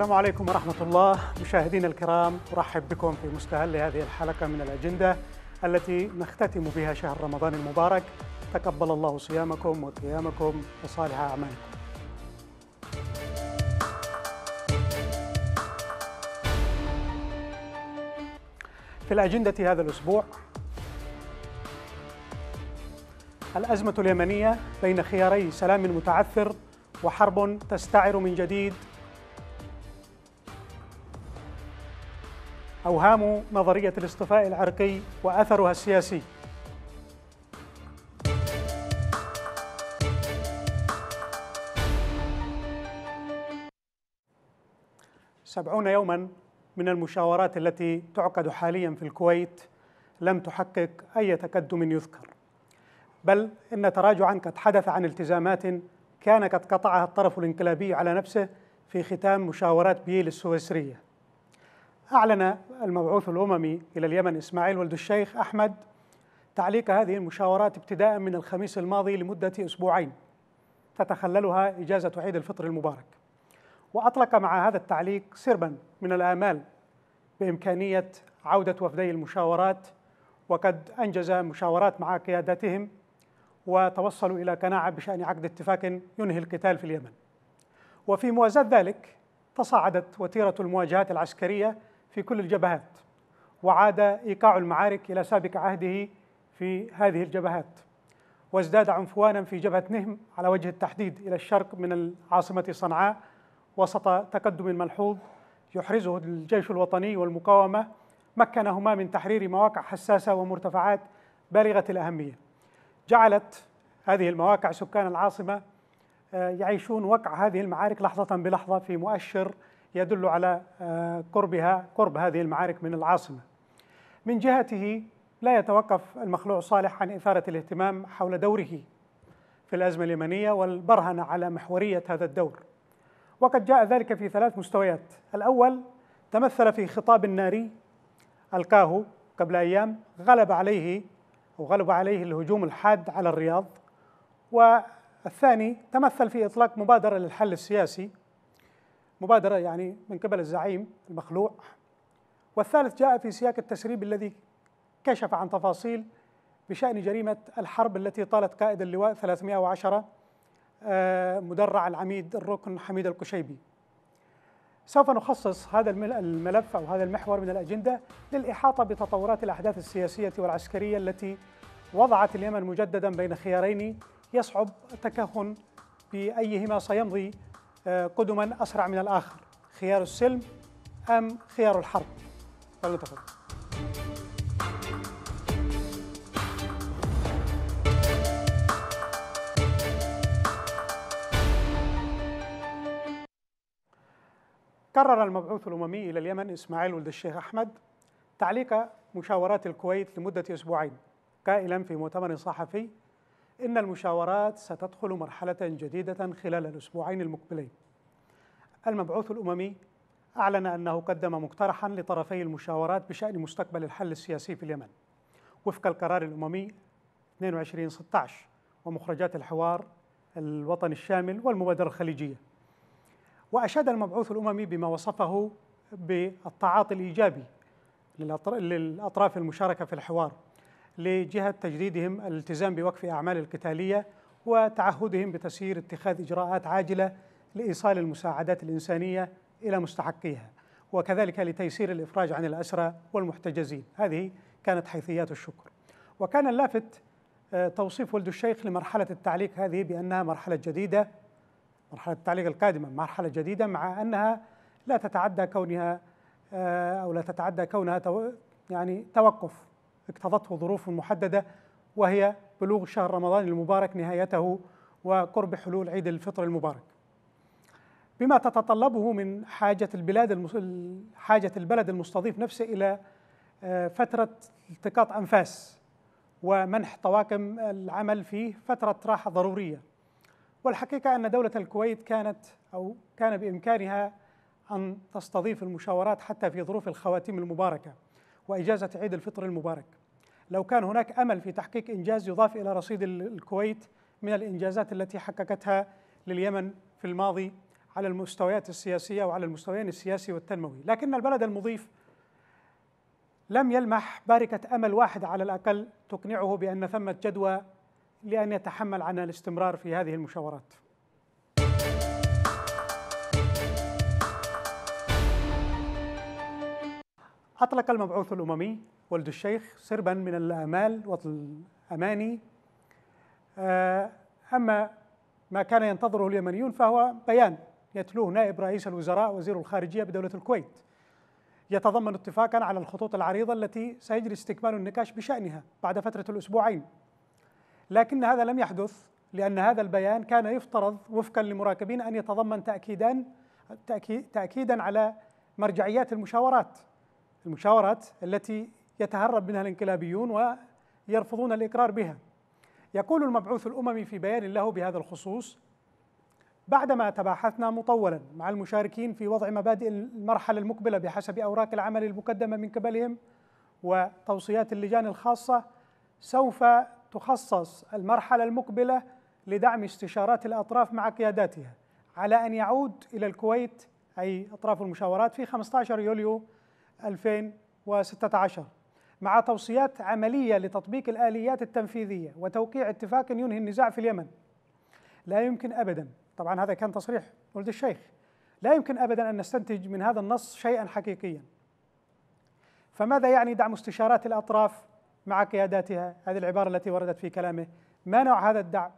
السلام عليكم ورحمة الله مشاهدينا الكرام أرحب بكم في مستهل هذه الحلقة من الأجندة التي نختتم بها شهر رمضان المبارك تقبل الله صيامكم وقيامكم وصالح أعمالكم في الأجندة هذا الأسبوع الأزمة اليمنية بين خياري سلام متعثر وحرب تستعر من جديد أوهام نظرية الاصطفاء العرقي وأثرها السياسي سبعون يوما من المشاورات التي تعقد حاليا في الكويت لم تحقق أي تقدم يذكر بل إن تراجعا قد حدث عن التزامات كان قد قطعها الطرف الانقلابي على نفسه في ختام مشاورات بييل السويسريه أعلن المبعوث الأممي إلى اليمن إسماعيل ولد الشيخ أحمد تعليق هذه المشاورات ابتداء من الخميس الماضي لمدة أسبوعين تتخللها إجازة عيد الفطر المبارك وأطلق مع هذا التعليق سربا من الآمال بإمكانية عودة وفدي المشاورات وقد أنجز مشاورات مع قياداتهم وتوصلوا إلى قناعة بشأن عقد اتفاق ينهي القتال في اليمن وفي موازاة ذلك تصاعدت وتيرة المواجهات العسكرية في كل الجبهات وعاد ايقاع المعارك الى سابق عهده في هذه الجبهات وازداد عنفوانا في جبهه نهم على وجه التحديد الى الشرق من العاصمه صنعاء وسط تقدم ملحوظ يحرزه الجيش الوطني والمقاومه مكنهما من تحرير مواقع حساسه ومرتفعات بالغه الاهميه. جعلت هذه المواقع سكان العاصمه آه، يعيشون وقع هذه المعارك لحظه بلحظه في مؤشر يدل على آه، قربها قرب هذه المعارك من العاصمة من جهته لا يتوقف المخلوع صالح عن إثارة الاهتمام حول دوره في الأزمة اليمنية والبرهنة على محورية هذا الدور وقد جاء ذلك في ثلاث مستويات الأول تمثل في خطاب ناري ألقاه قبل أيام غلب عليه أو غلب عليه الهجوم الحاد على الرياض والثاني تمثل في إطلاق مبادرة للحل السياسي مبادرة يعني من قبل الزعيم المخلوع والثالث جاء في سياق التسريب الذي كشف عن تفاصيل بشأن جريمة الحرب التي طالت قائد اللواء 310 آه، مدرع العميد الركن حميد القشيبي سوف نخصص هذا الملف أو هذا المحور من الأجندة للإحاطة بتطورات الأحداث السياسية والعسكرية التي وضعت اليمن مجددا بين خيارين يصعب التكهن بأيهما سيمضي آه، قدما أسرع من الآخر خيار السلم أم خيار الحرب فلنتقل قرر المبعوث الأممي إلى اليمن إسماعيل ولد الشيخ أحمد تعليق مشاورات الكويت لمدة أسبوعين قائلا في مؤتمر صحفي إن المشاورات ستدخل مرحلة جديدة خلال الأسبوعين المقبلين. المبعوث الأممي أعلن أنه قدم مقترحا لطرفي المشاورات بشأن مستقبل الحل السياسي في اليمن وفق القرار الأممي 2216 ومخرجات الحوار الوطني الشامل والمبادرة الخليجية وأشاد المبعوث الأممي بما وصفه بالتعاطي الإيجابي للأطراف المشاركة في الحوار لجهة تجديدهم الالتزام بوقف أعمال القتالية وتعهدهم بتسيير اتخاذ إجراءات عاجلة لإيصال المساعدات الإنسانية إلى مستحقيها وكذلك لتيسير الإفراج عن الأسرى والمحتجزين هذه كانت حيثيات الشكر وكان اللافت آه، توصيف ولد الشيخ لمرحلة التعليق هذه بأنها مرحلة جديدة مرحلة التعليق القادمة مرحلة جديدة مع أنها لا تتعدى كونها آه، أو لا تتعدى كونها يعني توقف اقتضته ظروف محددة وهي بلوغ شهر رمضان المبارك نهايته وقرب حلول عيد الفطر المبارك بما تتطلبه من حاجة البلاد المس... حاجة البلد المستضيف نفسه إلى آه، فترة التقاط أنفاس ومنح طواقم العمل فيه فترة راحة ضرورية والحقيقة أن دولة الكويت كانت أو كان بإمكانها أن تستضيف المشاورات حتى في ظروف الخواتيم المباركة وإجازة عيد الفطر المبارك لو كان هناك امل في تحقيق انجاز يضاف الى رصيد الكويت من الانجازات التي حققتها لليمن في الماضي على المستويات السياسيه وعلى المستويين السياسي والتنموي، لكن البلد المضيف لم يلمح باركه امل واحد على الاقل تقنعه بان ثمه جدوى لان يتحمل عنها الاستمرار في هذه المشاورات. أطلق المبعوث الأممي ولد الشيخ سربا من الآمال والأماني آه، أما ما كان ينتظره اليمنيون فهو بيان يتلوه نائب رئيس الوزراء وزير الخارجية بدولة الكويت يتضمن اتفاقا على الخطوط العريضة التي سيجري استكمال النقاش بشأنها بعد فترة الأسبوعين لكن هذا لم يحدث لأن هذا البيان كان يفترض وفقا لمراقبين أن يتضمن تأكيدا تأكيدا على مرجعيات المشاورات المشاورات التي يتهرب منها الانقلابيون ويرفضون الإقرار بها يقول المبعوث الأممي في بيان له بهذا الخصوص بعدما تباحثنا مطولا مع المشاركين في وضع مبادئ المرحلة المقبلة بحسب أوراق العمل المقدمة من قبلهم وتوصيات اللجان الخاصة سوف تخصص المرحلة المقبلة لدعم استشارات الأطراف مع قياداتها على أن يعود إلى الكويت أي أطراف المشاورات في 15 يوليو 2016 مع توصيات عملية لتطبيق الآليات التنفيذية وتوقيع اتفاق ينهي النزاع في اليمن لا يمكن أبدا طبعا هذا كان تصريح ولد الشيخ لا يمكن أبدا أن نستنتج من هذا النص شيئا حقيقيا فماذا يعني دعم استشارات الأطراف مع قياداتها هذه العبارة التي وردت في كلامه ما نوع هذا الدعم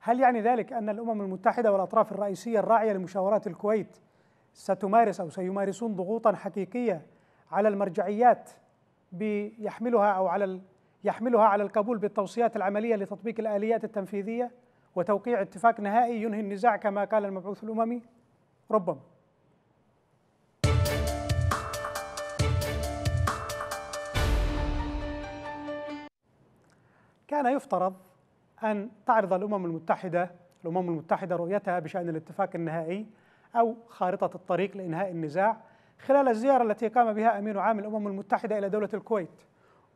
هل يعني ذلك أن الأمم المتحدة والأطراف الرئيسية الراعية لمشاورات الكويت ستمارس أو سيمارسون ضغوطا حقيقية على المرجعيات بيحملها أو على يحملها على القبول بالتوصيات العملية لتطبيق الآليات التنفيذية وتوقيع اتفاق نهائي ينهي النزاع كما قال المبعوث الأممي ربما كان يفترض أن تعرض الأمم المتحدة الأمم المتحدة رؤيتها بشأن الاتفاق النهائي أو خارطة الطريق لإنهاء النزاع خلال الزيارة التي قام بها أمين عام الأمم المتحدة إلى دولة الكويت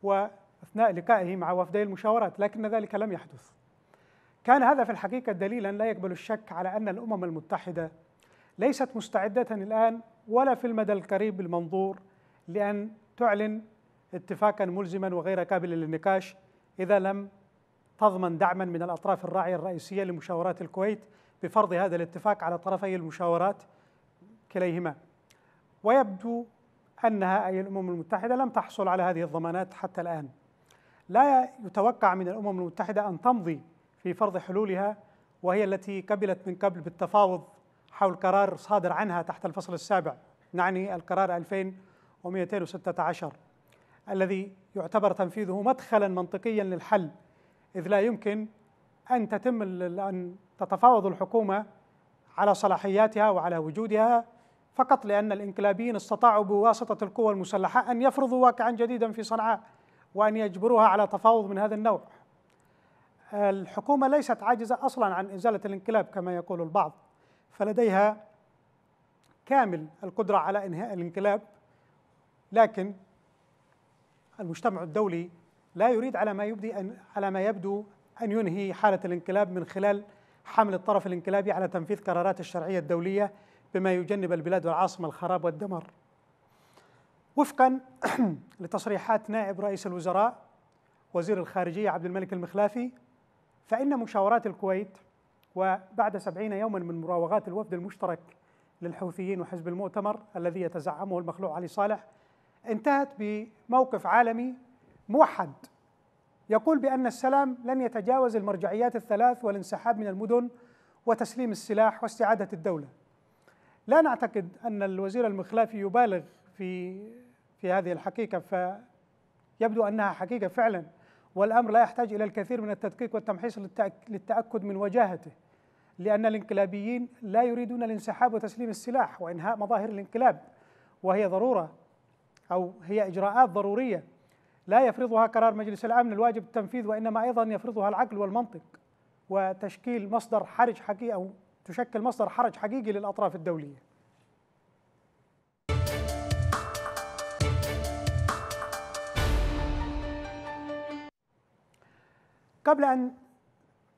وأثناء لقائه مع وفدي المشاورات لكن ذلك لم يحدث كان هذا في الحقيقة دليلا لا يقبل الشك على أن الأمم المتحدة ليست مستعدة الآن ولا في المدى القريب المنظور لأن تعلن اتفاقا ملزما وغير قابل للنقاش إذا لم تضمن دعما من الأطراف الراعية الرئيسية لمشاورات الكويت بفرض هذا الاتفاق على طرفي المشاورات كليهما ويبدو انها اي الامم المتحده لم تحصل على هذه الضمانات حتى الان. لا يتوقع من الامم المتحده ان تمضي في فرض حلولها وهي التي قبلت من قبل بالتفاوض حول قرار صادر عنها تحت الفصل السابع نعني القرار 2216 الذي يعتبر تنفيذه مدخلا منطقيا للحل اذ لا يمكن ان تتم ان تتفاوض الحكومه على صلاحياتها وعلى وجودها فقط لأن الإنقلابيين استطاعوا بواسطة القوى المسلحة أن يفرضوا واقعا جديدا في صنعاء وأن يجبروها على تفاوض من هذا النوع الحكومة ليست عاجزة أصلا عن إزالة الانقلاب كما يقول البعض فلديها كامل القدرة على إنهاء الانقلاب لكن المجتمع الدولي لا يريد على ما يبدي أن على ما يبدو أن ينهي حالة الانقلاب من خلال حمل الطرف الانقلابي على تنفيذ قرارات الشرعية الدولية بما يجنب البلاد والعاصمة الخراب والدمار وفقا لتصريحات نائب رئيس الوزراء وزير الخارجية عبد الملك المخلافي فإن مشاورات الكويت وبعد سبعين يوما من مراوغات الوفد المشترك للحوثيين وحزب المؤتمر الذي يتزعمه المخلوع علي صالح انتهت بموقف عالمي موحد يقول بأن السلام لن يتجاوز المرجعيات الثلاث والانسحاب من المدن وتسليم السلاح واستعادة الدولة لا نعتقد أن الوزير المخلافي يبالغ في في هذه الحقيقة فيبدو أنها حقيقة فعلا والأمر لا يحتاج إلى الكثير من التدقيق والتمحيص للتأكد من وجاهته لأن الانقلابيين لا يريدون الانسحاب وتسليم السلاح وإنهاء مظاهر الانقلاب وهي ضرورة أو هي إجراءات ضرورية لا يفرضها قرار مجلس الأمن الواجب التنفيذ وإنما أيضا يفرضها العقل والمنطق وتشكيل مصدر حرج حقيقي أو تشكل مصدر حرج حقيقي للأطراف الدولية قبل أن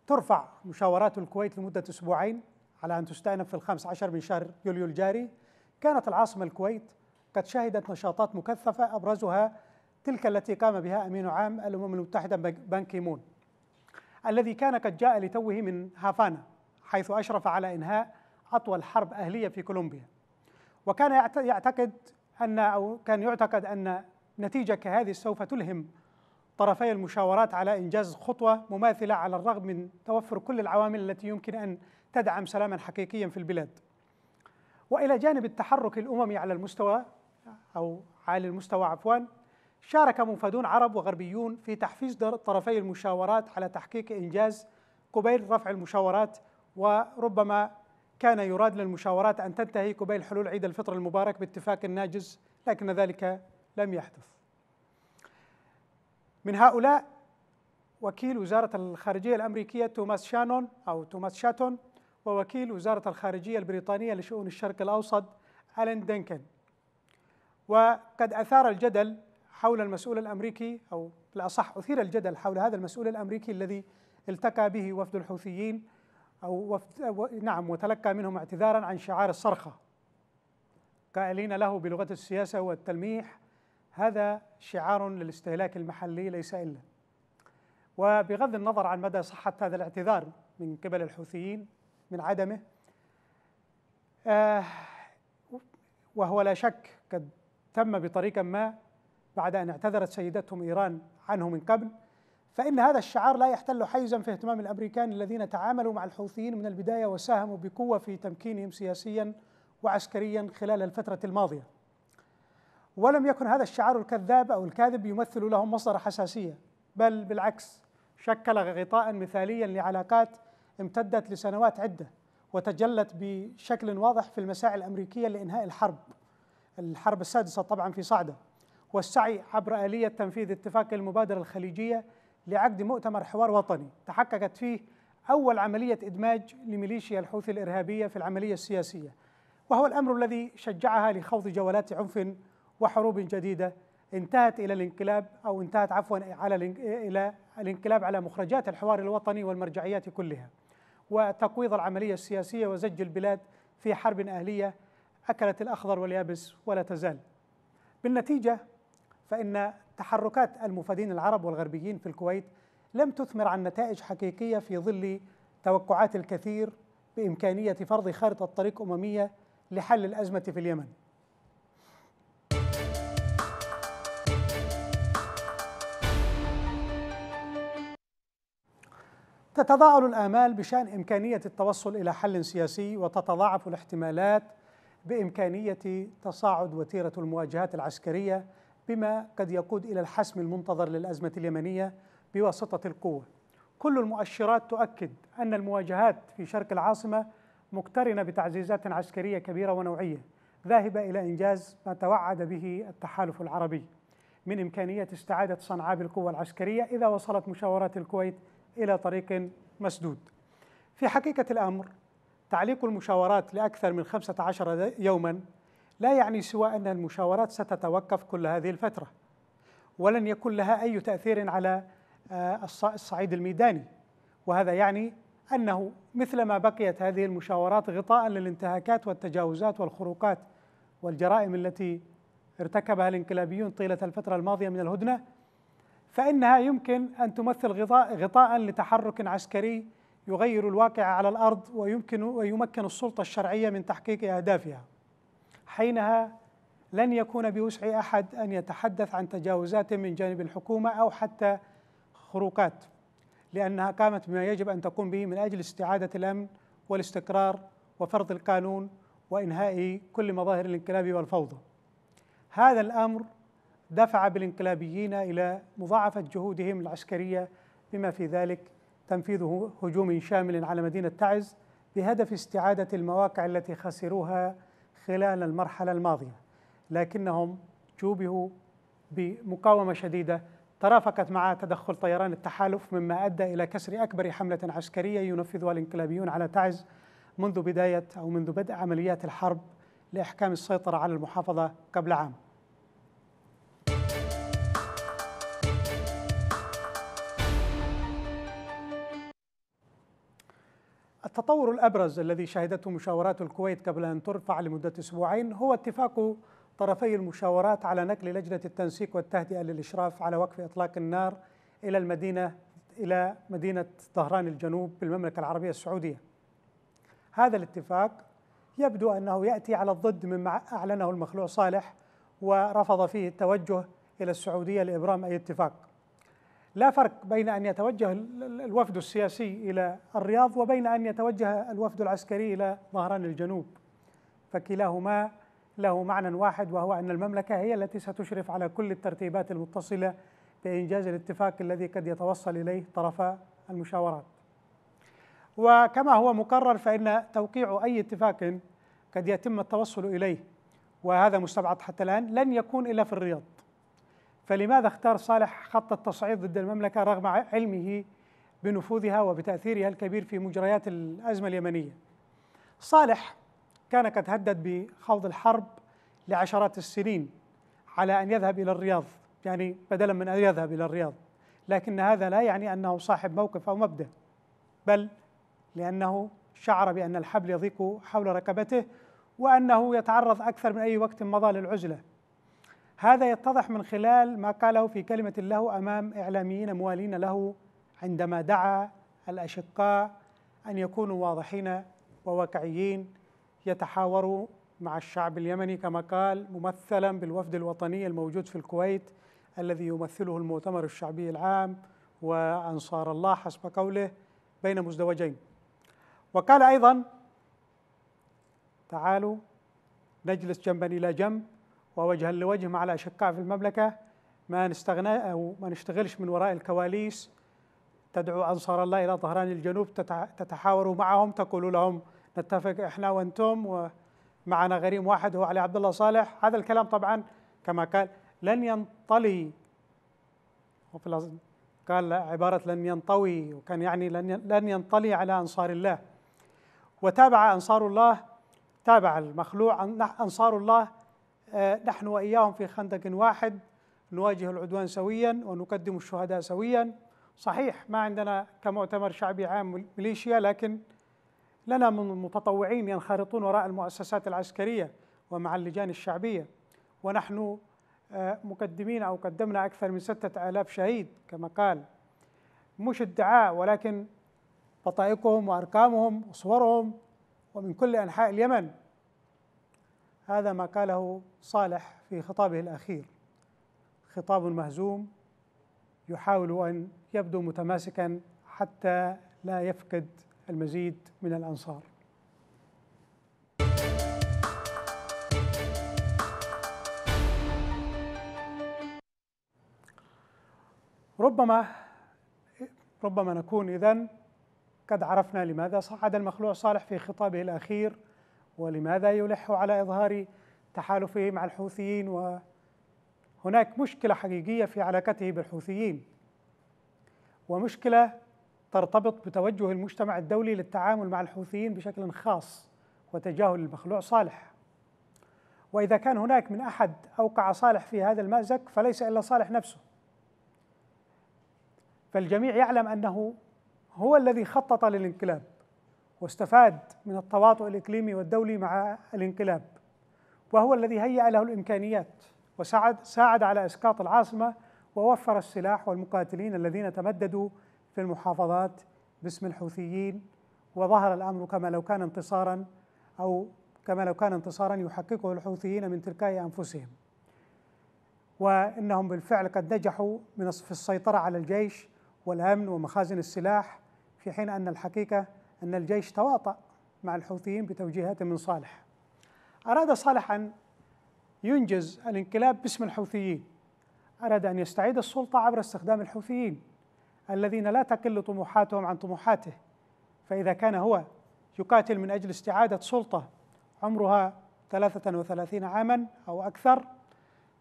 ترفع مشاورات الكويت لمدة أسبوعين على أن تستأنف في الخامس عشر من شهر يوليو الجاري كانت العاصمة الكويت قد شهدت نشاطات مكثفة أبرزها تلك التي قام بها أمين عام الأمم المتحدة بانكيمون الذي كان قد جاء لتوه من هافانا حيث أشرف على إنهاء أطول حرب أهلية في كولومبيا وكان يعتقد أن أو كان يعتقد أن نتيجة كهذه سوف تلهم طرفي المشاورات على إنجاز خطوة مماثلة على الرغم من توفر كل العوامل التي يمكن أن تدعم سلاما حقيقيا في البلاد وإلى جانب التحرك الأممي على المستوى أو عالي المستوى عفوا شارك مفادون عرب وغربيون في تحفيز طرفي المشاورات على تحقيق إنجاز قبيل رفع المشاورات وربما كان يراد للمشاورات أن تنتهي قبيل حلول عيد الفطر المبارك باتفاق ناجز لكن ذلك لم يحدث من هؤلاء وكيل وزارة الخارجية الأمريكية توماس شانون أو توماس شاتون ووكيل وزارة الخارجية البريطانية لشؤون الشرق الأوسط ألين دينكن وقد أثار الجدل حول المسؤول الأمريكي أو بالأصح أثير الجدل حول هذا المسؤول الأمريكي الذي التقى به وفد الحوثيين أو وفد أو نعم وتلقى منهم اعتذارا عن شعار الصرخة قائلين له بلغة السياسة والتلميح هذا شعار للاستهلاك المحلي ليس إلا وبغض النظر عن مدى صحة هذا الاعتذار من قبل الحوثيين من عدمه آه وهو لا شك قد تم بطريقة ما بعد أن اعتذرت سيدتهم إيران عنه من قبل فإن هذا الشعار لا يحتل حيزا في اهتمام الأمريكان الذين تعاملوا مع الحوثيين من البداية وساهموا بقوة في تمكينهم سياسيا وعسكريا خلال الفترة الماضية ولم يكن هذا الشعار الكذاب أو الكاذب يمثل لهم مصدر حساسية بل بالعكس شكل غطاء مثاليا لعلاقات امتدت لسنوات عدة وتجلت بشكل واضح في المساعي الأمريكية لإنهاء الحرب الحرب السادسة طبعا في صعدة والسعي عبر آلية تنفيذ اتفاق المبادرة الخليجية لعقد مؤتمر حوار وطني تحققت فيه أول عملية إدماج لميليشيا الحوثي الإرهابية في العملية السياسية وهو الأمر الذي شجعها لخوض جولات عنف وحروب جديدة انتهت إلى الانقلاب أو انتهت عفوا على إلى الانقلاب على مخرجات الحوار الوطني والمرجعيات كلها وتقويض العملية السياسية وزج البلاد في حرب أهلية أكلت الأخضر واليابس ولا تزال بالنتيجة فإن تحركات المفادين العرب والغربيين في الكويت لم تثمر عن نتائج حقيقية في ظل توقعات الكثير بإمكانية فرض خارطة طريق أممية لحل الأزمة في اليمن تتضاعل الآمال بشأن إمكانية التوصل إلى حل سياسي وتتضاعف الاحتمالات بإمكانية تصاعد وتيرة المواجهات العسكرية بما قد يقود إلى الحسم المنتظر للأزمة اليمنية بواسطة القوة كل المؤشرات تؤكد أن المواجهات في شرق العاصمة مقترنة بتعزيزات عسكرية كبيرة ونوعية ذاهبة إلى إنجاز ما توعد به التحالف العربي من إمكانية استعادة صنعاء بالقوة العسكرية إذا وصلت مشاورات الكويت إلى طريق مسدود في حقيقة الأمر تعليق المشاورات لأكثر من 15 يوما لا يعني سوى أن المشاورات ستتوقف كل هذه الفترة ولن يكون لها أي تأثير على آه، الصعيد الميداني وهذا يعني أنه مثلما بقيت هذه المشاورات غطاء للانتهاكات والتجاوزات والخروقات والجرائم التي ارتكبها الانقلابيون طيلة الفترة الماضية من الهدنة فإنها يمكن أن تمثل غطاء, غطاء لتحرك عسكري يغير الواقع على الأرض ويمكن ويمكن السلطة الشرعية من تحقيق أهدافها حينها لن يكون بوسع احد ان يتحدث عن تجاوزات من جانب الحكومه او حتى خروقات لانها قامت بما يجب ان تقوم به من اجل استعاده الامن والاستقرار وفرض القانون وانهاء كل مظاهر الانقلاب والفوضى. هذا الامر دفع بالانقلابيين الى مضاعفه جهودهم العسكريه بما في ذلك تنفيذ هجوم شامل على مدينه تعز بهدف استعاده المواقع التي خسروها خلال المرحلة الماضية لكنهم جوبهوا بمقاومة شديدة ترافقت مع تدخل طيران التحالف مما أدى إلى كسر أكبر حملة عسكرية ينفذها الانقلابيون على تعز منذ بداية أو منذ بدء عمليات الحرب لإحكام السيطرة على المحافظة قبل عام التطور الأبرز الذي شهدته مشاورات الكويت قبل أن ترفع لمدة أسبوعين هو اتفاق طرفي المشاورات على نقل لجنة التنسيق والتهدئة للإشراف على وقف إطلاق النار إلى المدينة إلى مدينة طهران الجنوب بالمملكة العربية السعودية. هذا الاتفاق يبدو أنه يأتي على الضد مما أعلنه المخلوع صالح ورفض فيه التوجه إلى السعودية لإبرام أي اتفاق. لا فرق بين ان يتوجه الوفد السياسي الى الرياض وبين ان يتوجه الوفد العسكري الى ظهران الجنوب فكلاهما له معنى واحد وهو ان المملكه هي التي ستشرف على كل الترتيبات المتصله بانجاز الاتفاق الذي قد يتوصل اليه طرفا المشاورات. وكما هو مقرر فان توقيع اي اتفاق قد يتم التوصل اليه وهذا مستبعد حتى الان لن يكون الا في الرياض. فلماذا اختار صالح خط التصعيد ضد المملكة رغم علمه بنفوذها وبتأثيرها الكبير في مجريات الأزمة اليمنية صالح كان قد هدد بخوض الحرب لعشرات السنين على أن يذهب إلى الرياض يعني بدلا من أن يذهب إلى الرياض لكن هذا لا يعني أنه صاحب موقف أو مبدأ بل لأنه شعر بأن الحبل يضيق حول رقبته وأنه يتعرض أكثر من أي وقت مضى للعزلة هذا يتضح من خلال ما قاله في كلمة له أمام إعلاميين موالين له عندما دعا الأشقاء أن يكونوا واضحين وواقعيين يتحاوروا مع الشعب اليمني كما قال ممثلا بالوفد الوطني الموجود في الكويت الذي يمثله المؤتمر الشعبي العام وأنصار الله حسب قوله بين مزدوجين وقال أيضا تعالوا نجلس جنبا إلى جنب ووجها لوجه مع الأشقاء في المملكة ما نستغنى أو ما نشتغلش من وراء الكواليس تدعو أنصار الله إلى طهران الجنوب تتحاوروا معهم تقول لهم نتفق إحنا وأنتم ومعنا غريم واحد هو علي عبد الله صالح هذا الكلام طبعا كما قال لن ينطلي قال عبارة لن ينطوي وكان يعني لن لن ينطلي على أنصار الله وتابع أنصار الله تابع المخلوع أنصار الله آه، نحن واياهم في خندق واحد نواجه العدوان سويا ونقدم الشهداء سويا صحيح ما عندنا كمؤتمر شعبي عام ميليشيا لكن لنا من المتطوعين ينخرطون وراء المؤسسات العسكريه ومع اللجان الشعبيه ونحن آه، مقدمين او قدمنا اكثر من ستة آلاف شهيد كما قال مش ادعاء ولكن بطائقهم وارقامهم وصورهم ومن كل انحاء اليمن هذا ما قاله صالح في خطابه الأخير خطاب مهزوم يحاول أن يبدو متماسكا حتى لا يفقد المزيد من الأنصار ربما ربما نكون إذن قد عرفنا لماذا صعد المخلوع صالح في خطابه الأخير ولماذا يلح على إظهار تحالفه مع الحوثيين وهناك مشكلة حقيقية في علاقته بالحوثيين ومشكلة ترتبط بتوجه المجتمع الدولي للتعامل مع الحوثيين بشكل خاص وتجاهل المخلوع صالح وإذا كان هناك من أحد أوقع صالح في هذا المأزق فليس إلا صالح نفسه فالجميع يعلم أنه هو الذي خطط للانقلاب واستفاد من التواطؤ الإقليمي والدولي مع الانقلاب وهو الذي هيأ له الإمكانيات وساعد ساعد على إسقاط العاصمة ووفر السلاح والمقاتلين الذين تمددوا في المحافظات باسم الحوثيين وظهر الأمر كما لو كان انتصارا أو كما لو كان انتصارا يحققه الحوثيين من تلقاء أنفسهم وإنهم بالفعل قد نجحوا من في السيطرة على الجيش والأمن ومخازن السلاح في حين أن الحقيقة أن الجيش تواطأ مع الحوثيين بتوجيهات من صالح أراد صالح أن ينجز الانقلاب باسم الحوثيين أراد أن يستعيد السلطة عبر استخدام الحوثيين الذين لا تقل طموحاتهم عن طموحاته فإذا كان هو يقاتل من أجل استعادة سلطة عمرها 33 عاما أو أكثر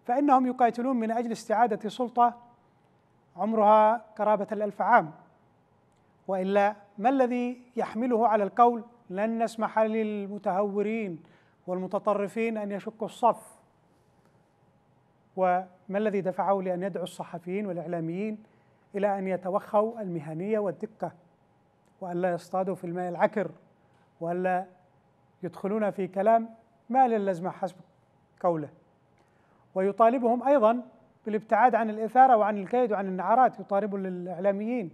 فإنهم يقاتلون من أجل استعادة سلطة عمرها قرابة الألف عام وإلا ما الذي يحمله على القول لن نسمح للمتهورين والمتطرفين ان يشقوا الصف وما الذي دفعه لان يدعو الصحفيين والاعلاميين الى ان يتوخوا المهنيه والدقه والا يصطادوا في الماء العكر والا يدخلون في كلام ما للزمة حسب قوله ويطالبهم ايضا بالابتعاد عن الاثاره وعن الكيد وعن النعرات يطالب الاعلاميين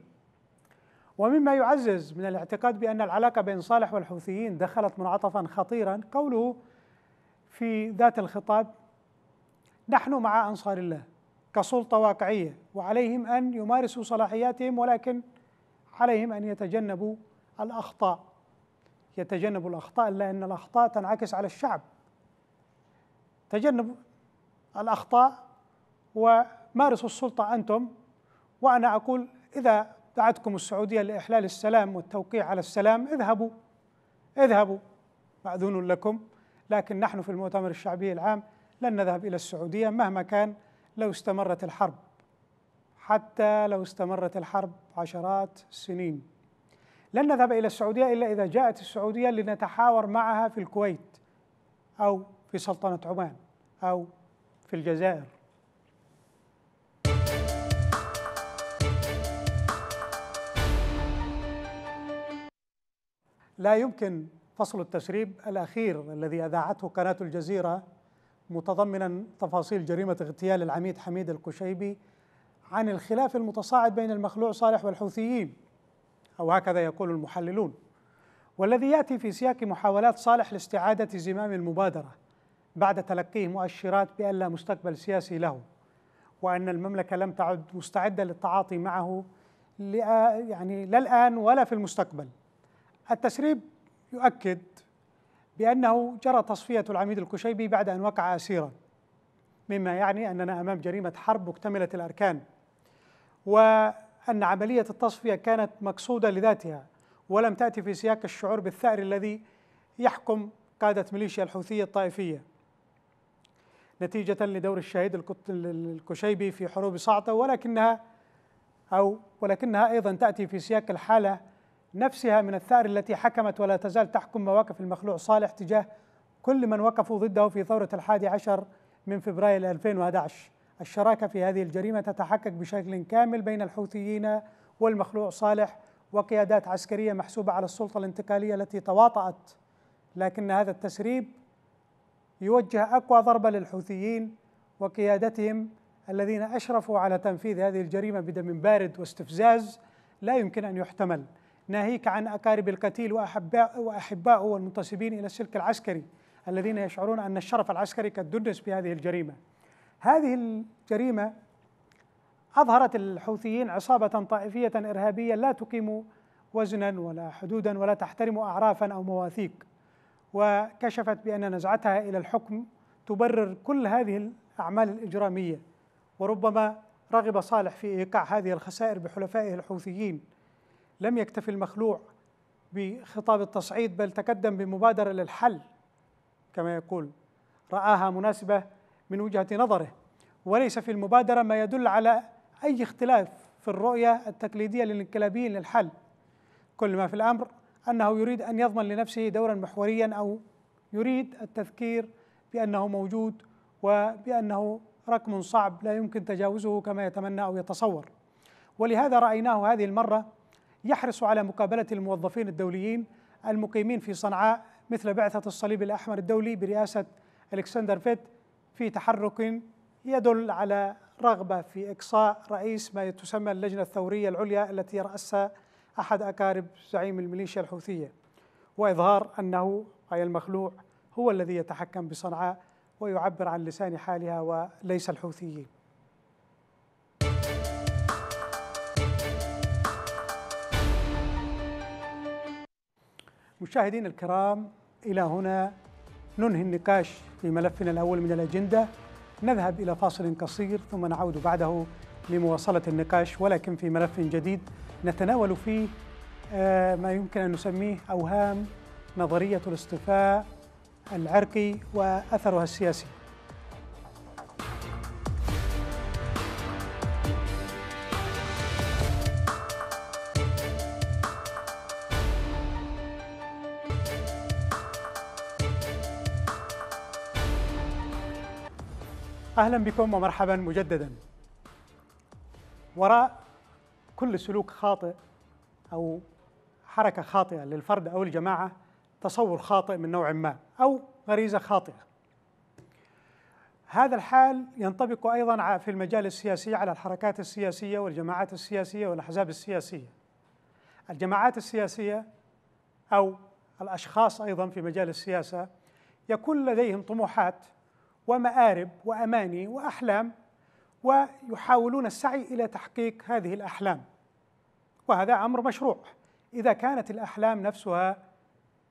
ومما يعزز من الاعتقاد بأن العلاقة بين صالح والحوثيين دخلت منعطفا خطيرا قوله في ذات الخطاب نحن مع أنصار الله كسلطة واقعية وعليهم أن يمارسوا صلاحياتهم ولكن عليهم أن يتجنبوا الأخطاء يتجنبوا الأخطاء لأن الأخطاء تنعكس على الشعب تجنبوا الأخطاء ومارسوا السلطة أنتم وأنا أقول إذا دعتكم السعودية لإحلال السلام والتوقيع على السلام اذهبوا اذهبوا مأذون لكم لكن نحن في المؤتمر الشعبي العام لن نذهب إلى السعودية مهما كان لو استمرت الحرب حتى لو استمرت الحرب عشرات السنين لن نذهب إلى السعودية إلا إذا جاءت السعودية لنتحاور معها في الكويت أو في سلطنة عمان أو في الجزائر لا يمكن فصل التسريب الأخير الذي أذاعته قناة الجزيرة متضمنا تفاصيل جريمة اغتيال العميد حميد القشيبي عن الخلاف المتصاعد بين المخلوع صالح والحوثيين أو هكذا يقول المحللون والذي يأتي في سياق محاولات صالح لاستعادة زمام المبادرة بعد تلقيه مؤشرات بأن لا مستقبل سياسي له وأن المملكة لم تعد مستعدة للتعاطي معه يعني لا الآن ولا في المستقبل التسريب يؤكد بأنه جرى تصفية العميد الكشيبي بعد أن وقع أسيرا مما يعني أننا أمام جريمة حرب مكتملة الأركان وأن عملية التصفية كانت مقصودة لذاتها ولم تأتي في سياق الشعور بالثأر الذي يحكم قادة ميليشيا الحوثية الطائفية نتيجة لدور الشهيد الكشيبي في حروب صعطة ولكنها أو ولكنها أيضا تأتي في سياق الحالة نفسها من الثار التي حكمت ولا تزال تحكم مواقف المخلوع صالح تجاه كل من وقفوا ضده في ثورة الحادي عشر من فبراير 2011 الشراكة في هذه الجريمة تتحقق بشكل كامل بين الحوثيين والمخلوع صالح وقيادات عسكرية محسوبة على السلطة الانتقالية التي تواطأت لكن هذا التسريب يوجه أقوى ضربة للحوثيين وقيادتهم الذين أشرفوا على تنفيذ هذه الجريمة بدم بارد واستفزاز لا يمكن أن يحتمل ناهيك عن أقارب القتيل وأحباء وأحباؤه والمنتسبين إلى السلك العسكري الذين يشعرون أن الشرف العسكري قد دنس بهذه الجريمة هذه الجريمة أظهرت الحوثيين عصابة طائفية إرهابية لا تقيم وزنا ولا حدودا ولا تحترم أعرافا أو مواثيق وكشفت بأن نزعتها إلى الحكم تبرر كل هذه الأعمال الإجرامية وربما رغب صالح في إيقاع هذه الخسائر بحلفائه الحوثيين لم يكتفي المخلوع بخطاب التصعيد بل تقدم بمبادرة للحل كما يقول رآها مناسبة من وجهة نظره وليس في المبادرة ما يدل على أي اختلاف في الرؤية التقليدية للانقلابيين للحل كل ما في الأمر أنه يريد أن يضمن لنفسه دورا محوريا أو يريد التذكير بأنه موجود وبأنه رقم صعب لا يمكن تجاوزه كما يتمنى أو يتصور ولهذا رأيناه هذه المرة يحرص على مقابلة الموظفين الدوليين المقيمين في صنعاء مثل بعثة الصليب الأحمر الدولي برئاسة ألكسندر فيت في تحرك يدل على رغبة في إقصاء رئيس ما تسمى اللجنة الثورية العليا التي رأسها أحد أقارب زعيم الميليشيا الحوثية وإظهار أنه أي المخلوع هو الذي يتحكم بصنعاء ويعبر عن لسان حالها وليس الحوثيين مشاهدينا الكرام إلى هنا ننهي النقاش في ملفنا الأول من الأجندة نذهب إلى فاصل قصير ثم نعود بعده لمواصلة النقاش ولكن في ملف جديد نتناول فيه آه، ما يمكن أن نسميه أوهام نظرية الاصطفاء العرقي وأثرها السياسي أهلا بكم ومرحبا مجددا وراء كل سلوك خاطئ أو حركة خاطئة للفرد أو الجماعة تصور خاطئ من نوع ما أو غريزة خاطئة هذا الحال ينطبق أيضا في المجال السياسي على الحركات السياسية والجماعات السياسية والأحزاب السياسية الجماعات السياسية أو الأشخاص أيضا في مجال السياسة يكون لديهم طموحات ومآرب وأماني وأحلام ويحاولون السعي إلى تحقيق هذه الأحلام وهذا أمر مشروع إذا كانت الأحلام نفسها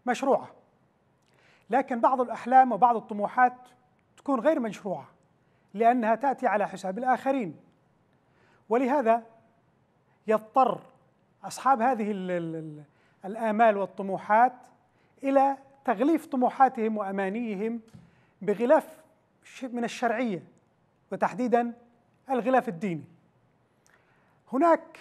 مشروعة لكن بعض الأحلام وبعض الطموحات تكون غير مشروعة لأنها تأتي على حساب الآخرين ولهذا يضطر أصحاب هذه الآمال والطموحات إلى تغليف طموحاتهم وأمانيهم بغلاف من الشرعيه وتحديدا الغلاف الديني هناك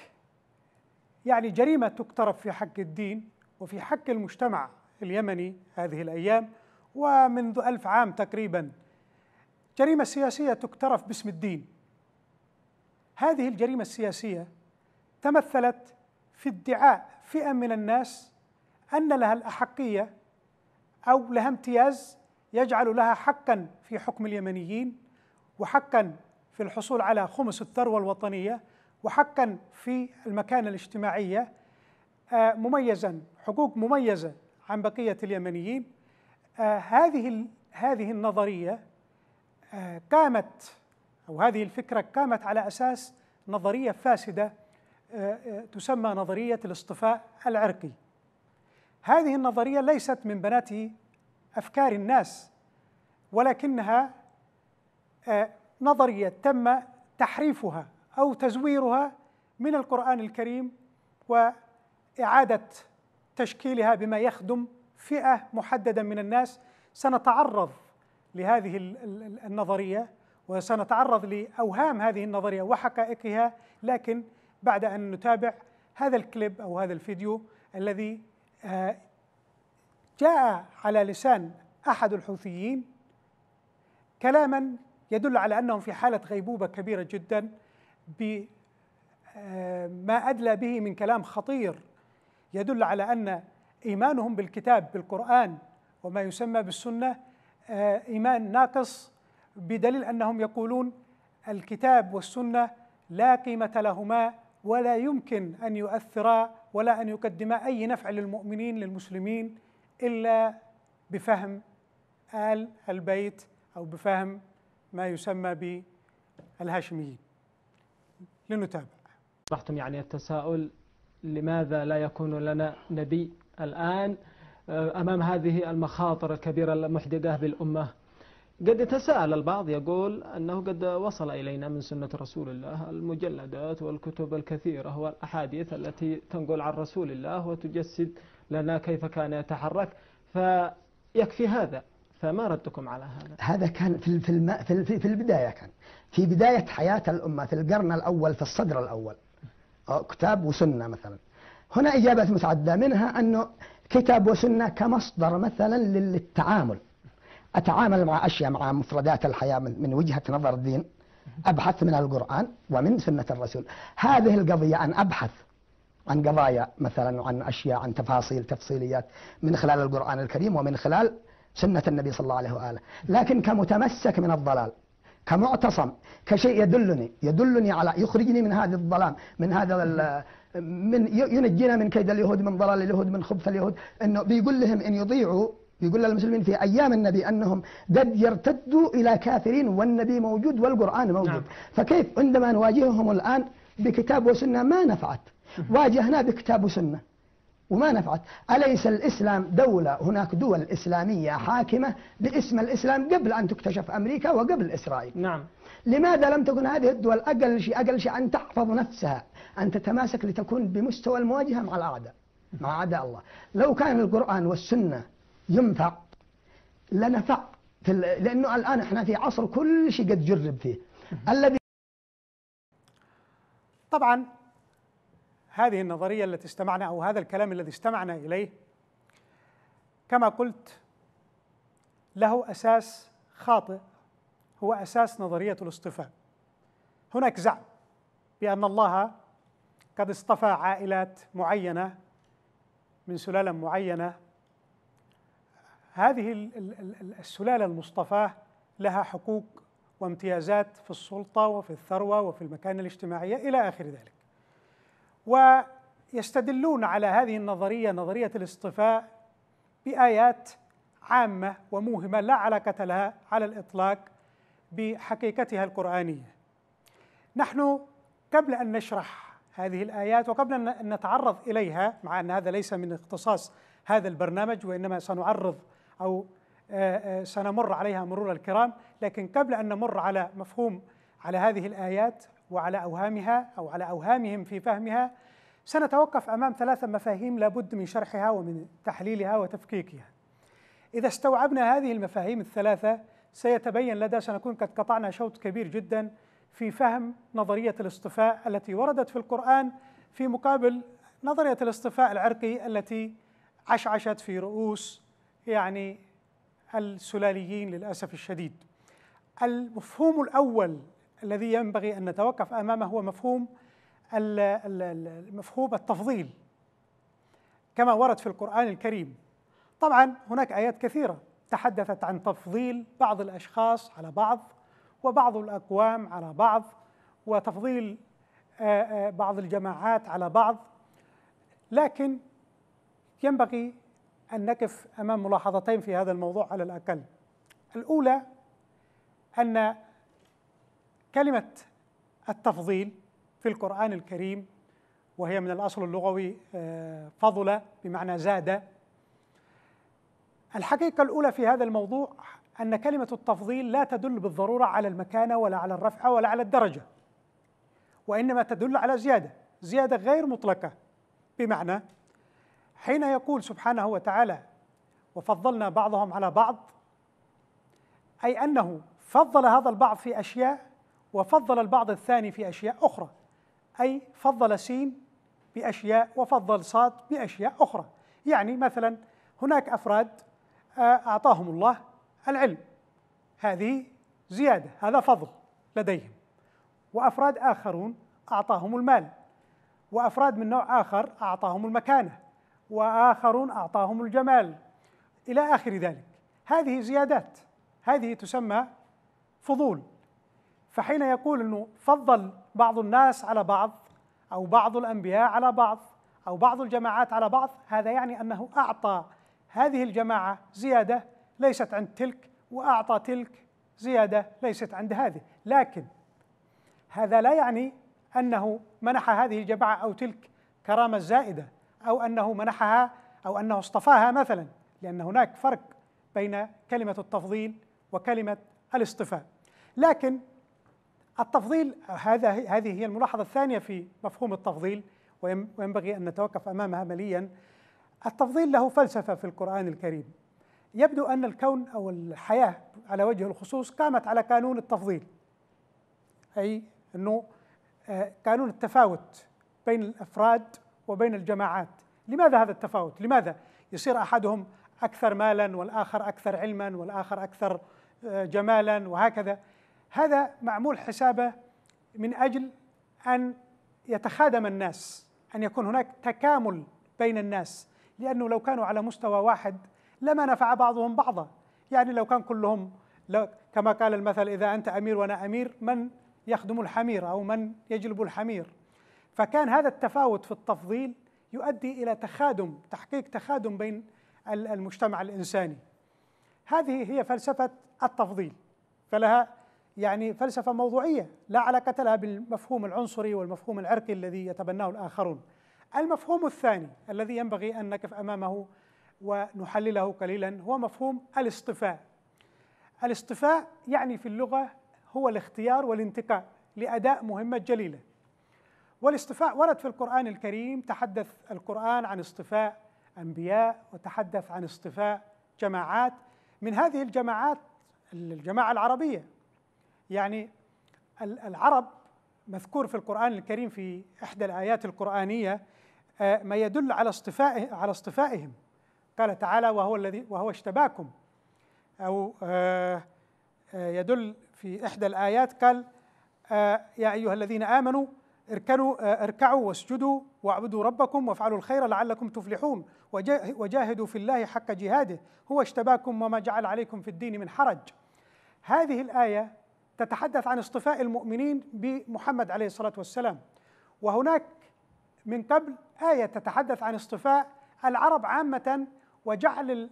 يعني جريمه تقترف في حق الدين وفي حق المجتمع اليمني هذه الايام ومنذ ألف عام تقريبا جريمه سياسيه تقترف باسم الدين هذه الجريمه السياسيه تمثلت في ادعاء فئه من الناس ان لها الاحقيه او لها امتياز يجعل لها حقا في حكم اليمنيين وحقا في الحصول على خمس الثروه الوطنيه وحقا في المكانه الاجتماعيه آه، مميزا حقوق مميزه عن بقيه اليمنيين آه، هذه هذه النظريه آه، قامت او هذه الفكره قامت على اساس نظريه فاسده تسمى نظريه الاصطفاء العرقي هذه النظريه ليست من بناته افكار الناس ولكنها آه، نظريه تم تحريفها او تزويرها من القران الكريم واعاده تشكيلها بما يخدم فئه محدده من الناس سنتعرض لهذه النظريه وسنتعرض لاوهام هذه النظريه وحقائقها لكن بعد ان نتابع هذا الكليب او هذا الفيديو الذي آه، جاء على لسان احد الحوثيين كلاما يدل على انهم في حاله غيبوبه كبيره جدا بما آه، ادلى به من كلام خطير يدل على ان ايمانهم بالكتاب بالقران وما يسمى بالسنه آه، ايمان ناقص بدليل انهم يقولون الكتاب والسنه لا قيمه لهما ولا يمكن ان يؤثرا ولا ان يقدما اي نفع للمؤمنين للمسلمين إلا بفهم آل البيت أو بفهم ما يسمى بالهاشميين لنتابع طرحتم يعني التساؤل لماذا لا يكون لنا نبي الآن آه، أمام هذه المخاطر الكبيرة المحدقة بالأمة قد يتساءل البعض يقول أنه قد وصل إلينا من سنة رسول الله المجلدات والكتب الكثيرة والأحاديث التي تنقل عن رسول الله وتجسد لنا كيف كان يتحرك فيكفي هذا فما ردكم على هذا هذا كان في في في, في البداية كان في بداية حياة الأمة في القرن الأول في الصدر الأول كتاب وسنة مثلا هنا إجابات متعددة منها أنه كتاب وسنة كمصدر مثلا للتعامل أتعامل مع أشياء مع مفردات الحياة من وجهة نظر الدين أبحث من القرآن ومن سنة الرسول هذه القضية أن أبحث عن قضايا مثلا وعن أشياء عن تفاصيل تفصيليات من خلال القرآن الكريم ومن خلال سنة النبي صلى الله عليه وآله لكن كمتمسك من الضلال كمعتصم كشيء يدلني يدلني على يخرجني من هذه الظلام من هذا من ينجينا من كيد اليهود من ضلال اليهود من خبث اليهود انه بيقول لهم ان يضيعوا يقول للمسلمين في أيام النبي أنهم قد يرتدوا إلى كافرين والنبي موجود والقرآن موجود نعم. فكيف عندما نواجههم الآن بكتاب وسنة ما نفعت واجهنا بكتاب وسنة وما نفعت أليس الإسلام دولة هناك دول إسلامية حاكمة باسم الإسلام قبل أن تكتشف أمريكا وقبل إسرائيل نعم لماذا لم تكن هذه الدول أقل شيء أقل شيء أن تحفظ نفسها أن تتماسك لتكون بمستوى المواجهة مع الأعداء مع أعداء الله لو كان القرآن والسنة ينفع لنفع في لأنه الآن احنا في عصر كل شيء قد جرب فيه الذي طبعا هذه النظريه التي استمعنا او هذا الكلام الذي استمعنا اليه كما قلت له اساس خاطئ هو اساس نظريه الاصطفاء هناك زعم بان الله قد اصطفى عائلات معينه من سلاله معينه هذه السلاله المصطفاه لها حقوق وامتيازات في السلطه وفي الثروه وفي المكانه الاجتماعيه الى اخر ذلك ويستدلون على هذه النظريه نظريه الاصطفاء بايات عامه وموهمه لا علاقه لها على الاطلاق بحقيقتها القرانيه نحن قبل ان نشرح هذه الايات وقبل ان نتعرض اليها مع ان هذا ليس من اختصاص هذا البرنامج وانما سنعرض او آه، آه، سنمر عليها مرور الكرام لكن قبل ان نمر على مفهوم على هذه الايات وعلى أوهامها أو على أوهامهم في فهمها سنتوقف أمام ثلاثة مفاهيم لابد من شرحها ومن تحليلها وتفكيكها إذا استوعبنا هذه المفاهيم الثلاثة سيتبين لدى سنكون قد قطعنا شوط كبير جدا في فهم نظرية الاصطفاء التي وردت في القرآن في مقابل نظرية الاصطفاء العرقي التي عشعشت في رؤوس يعني السلاليين للأسف الشديد المفهوم الأول الذي ينبغي ان نتوقف امامه هو مفهوم مفهوم التفضيل كما ورد في القران الكريم طبعا هناك ايات كثيره تحدثت عن تفضيل بعض الاشخاص على بعض وبعض الاقوام على بعض وتفضيل آه، آه، بعض الجماعات على بعض لكن ينبغي ان نقف امام ملاحظتين في هذا الموضوع على الاقل الاولى ان كلمة التفضيل في القرآن الكريم وهي من الأصل اللغوي آه، فضل بمعنى زاد الحقيقة الأولى في هذا الموضوع أن كلمة التفضيل لا تدل بالضرورة على المكانة ولا على الرفعة ولا على الدرجة وإنما تدل على زيادة زيادة غير مطلقة بمعنى حين يقول سبحانه وتعالى وفضلنا بعضهم على بعض أي أنه فضل هذا البعض في أشياء وفضل البعض الثاني في أشياء أخرى أي فضل سين بأشياء وفضل صاد بأشياء أخرى يعني مثلا هناك أفراد آه، أعطاهم الله العلم هذه زيادة هذا فضل لديهم وأفراد آخرون أعطاهم المال وأفراد من نوع آخر أعطاهم المكانة وآخرون أعطاهم الجمال إلى آخر ذلك هذه زيادات هذه تسمى فضول فحين يقول انه فضل بعض الناس على بعض او بعض الانبياء على بعض او بعض الجماعات على بعض هذا يعني انه اعطى هذه الجماعه زياده ليست عند تلك واعطى تلك زياده ليست عند هذه لكن هذا لا يعني انه منح هذه الجماعه او تلك كرامه زائده او انه منحها او انه اصطفاها مثلا لان هناك فرق بين كلمه التفضيل وكلمه الاصطفاء لكن التفضيل هذا هذه هي الملاحظة الثانية في مفهوم التفضيل وينبغي أن نتوقف أمامها مليا التفضيل له فلسفة في القرآن الكريم يبدو أن الكون أو الحياة على وجه الخصوص قامت على قانون التفضيل أي أنه آه، قانون التفاوت بين الأفراد وبين الجماعات لماذا هذا التفاوت؟ لماذا يصير أحدهم أكثر مالا والآخر أكثر علما والآخر أكثر آه، جمالا وهكذا هذا معمول حسابه من اجل ان يتخادم الناس ان يكون هناك تكامل بين الناس لانه لو كانوا على مستوى واحد لما نفع بعضهم بعضا يعني لو كان كلهم كما قال المثل اذا انت امير وانا امير من يخدم الحمير او من يجلب الحمير فكان هذا التفاوت في التفضيل يؤدي الى تخادم تحقيق تخادم بين المجتمع الانساني هذه هي فلسفه التفضيل فلها يعني فلسفة موضوعية لا علاقة لها بالمفهوم العنصري والمفهوم العرقي الذي يتبناه الآخرون المفهوم الثاني الذي ينبغي أن نقف أمامه ونحلله قليلا هو مفهوم الاصطفاء الاصطفاء يعني في اللغة هو الاختيار والانتقاء لأداء مهمة جليلة والاصطفاء ورد في القرآن الكريم تحدث القرآن عن اصطفاء أنبياء وتحدث عن اصطفاء جماعات من هذه الجماعات الجماعة العربية يعني العرب مذكور في القرآن الكريم في إحدى الآيات القرآنية آه، ما يدل على اصطفاء على اصطفائهم قال تعالى وهو الذي وهو اشتباكم أو آه، آه، يدل في إحدى الآيات قال يا أيها الذين آمنوا اركنوا اركعوا واسجدوا واعبدوا ربكم وافعلوا الخير لعلكم تفلحون وجاهدوا في الله حق جهاده هو اشتباكم وما جعل عليكم في الدين من حرج هذه الآية تتحدث عن اصطفاء المؤمنين بمحمد عليه الصلاة والسلام وهناك من قبل آية تتحدث عن اصطفاء العرب عامة وجعل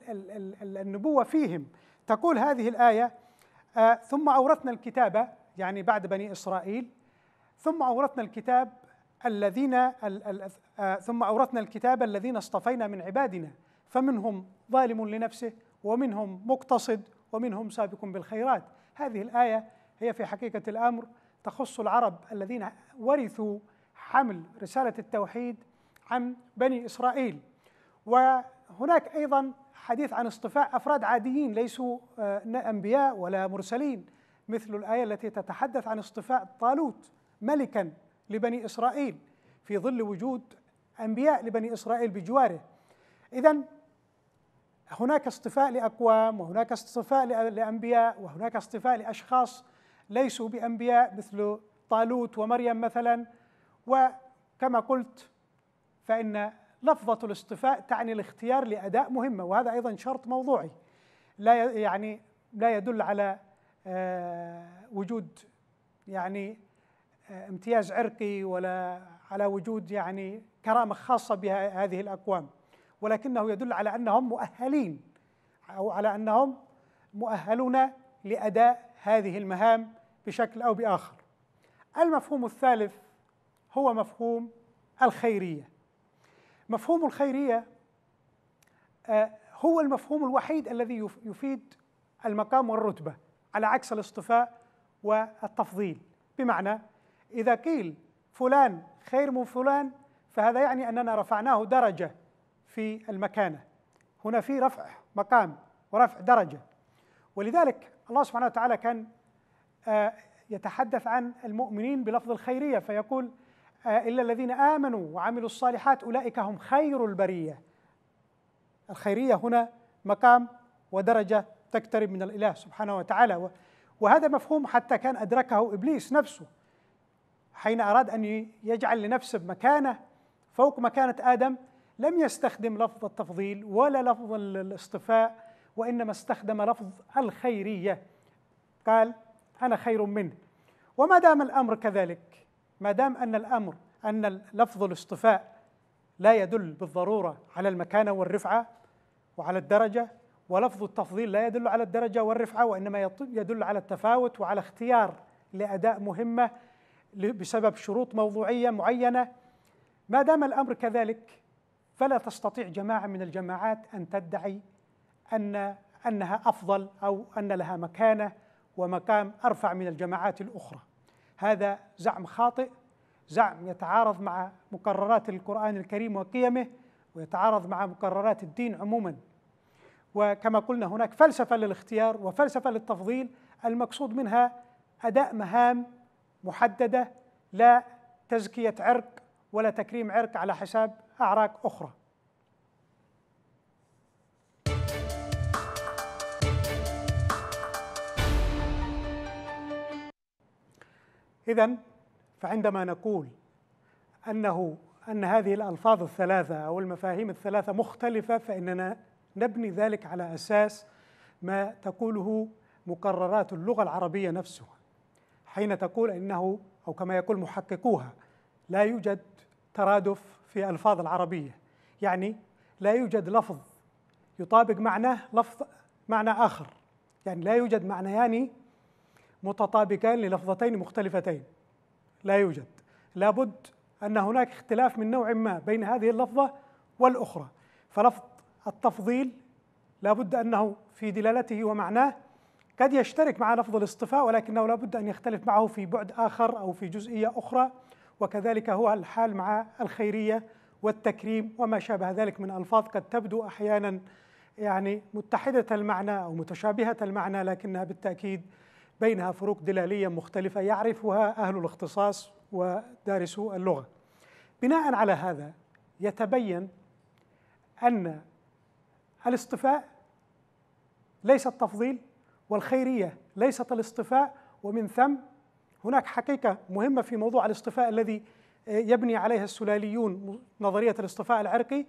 النبوة فيهم تقول هذه الآية آه، ثم أورثنا الكتاب يعني بعد بني إسرائيل ثم أورثنا الكتاب الذين آه، ثم أورثنا الكتاب الذين اصطفينا من عبادنا فمنهم ظالم لنفسه ومنهم مقتصد ومنهم سابق بالخيرات هذه الآية هي في حقيقة الأمر تخص العرب الذين ورثوا حمل رسالة التوحيد عن بني إسرائيل وهناك أيضا حديث عن اصطفاء أفراد عاديين ليسوا آه، أنبياء ولا مرسلين مثل الآية التي تتحدث عن اصطفاء طالوت ملكا لبني إسرائيل في ظل وجود أنبياء لبني إسرائيل بجواره إذا هناك اصطفاء لأقوام وهناك اصطفاء لأنبياء وهناك اصطفاء لأشخاص ليسوا بأنبياء مثل طالوت ومريم مثلا وكما قلت فإن لفظة الاصطفاء تعني الاختيار لأداء مهمة وهذا أيضا شرط موضوعي لا يعني لا يدل على آه، وجود يعني آه، امتياز عرقي ولا على وجود يعني كرامة خاصة بهذه الأقوام ولكنه يدل على أنهم مؤهلين أو على أنهم مؤهلون لأداء هذه المهام بشكل او باخر. المفهوم الثالث هو مفهوم الخيريه. مفهوم الخيريه آه، هو المفهوم الوحيد الذي يفيد المقام والرتبه على عكس الاصطفاء والتفضيل، بمعنى اذا قيل فلان خير من فلان فهذا يعني اننا رفعناه درجه في المكانه. هنا في رفع مقام ورفع درجه. ولذلك الله سبحانه وتعالى كان آه، يتحدث عن المؤمنين بلفظ الخيرية فيقول آه، إلا الذين آمنوا وعملوا الصالحات أولئك هم خير البرية الخيرية هنا مقام ودرجة تقترب من الإله سبحانه وتعالى وهذا مفهوم حتى كان أدركه إبليس نفسه حين أراد أن يجعل لنفسه مكانة فوق مكانة آدم لم يستخدم لفظ التفضيل ولا لفظ الاصطفاء وإنما استخدم لفظ الخيرية قال أنا خير منه وما دام الأمر كذلك ما دام أن الأمر أن لفظ الاصطفاء لا يدل بالضرورة على المكانة والرفعة وعلى الدرجة ولفظ التفضيل لا يدل على الدرجة والرفعة وإنما يدل على التفاوت وعلى اختيار لأداء مهمة بسبب شروط موضوعية معينة ما دام الأمر كذلك فلا تستطيع جماعة من الجماعات أن تدعي أن أنها أفضل أو أن لها مكانة ومقام ارفع من الجماعات الاخرى هذا زعم خاطئ زعم يتعارض مع مقررات القران الكريم وقيمه ويتعارض مع مقررات الدين عموما وكما قلنا هناك فلسفه للاختيار وفلسفه للتفضيل المقصود منها اداء مهام محدده لا تزكيه عرق ولا تكريم عرق على حساب اعراق اخرى إذا فعندما نقول أنه أن هذه الألفاظ الثلاثة أو المفاهيم الثلاثة مختلفة فإننا نبني ذلك على أساس ما تقوله مقررات اللغة العربية نفسها حين تقول إنه أو كما يقول محققوها لا يوجد ترادف في ألفاظ العربية يعني لا يوجد لفظ يطابق معناه لفظ معنى آخر يعني لا يوجد معنيان متطابقان للفظتين مختلفتين لا يوجد لابد أن هناك اختلاف من نوع ما بين هذه اللفظة والأخرى فلفظ التفضيل لابد أنه في دلالته ومعناه قد يشترك مع لفظ الاصطفاء ولكنه لابد أن يختلف معه في بعد آخر أو في جزئية أخرى وكذلك هو الحال مع الخيرية والتكريم وما شابه ذلك من ألفاظ قد تبدو أحيانا يعني متحدة المعنى أو متشابهة المعنى لكنها بالتأكيد بينها فروق دلالية مختلفة يعرفها أهل الاختصاص ودارسو اللغة بناء على هذا يتبين أن الاصطفاء ليس التفضيل والخيرية ليست الاصطفاء ومن ثم هناك حقيقة مهمة في موضوع الاصطفاء الذي يبني عليها السلاليون نظرية الاصطفاء العرقي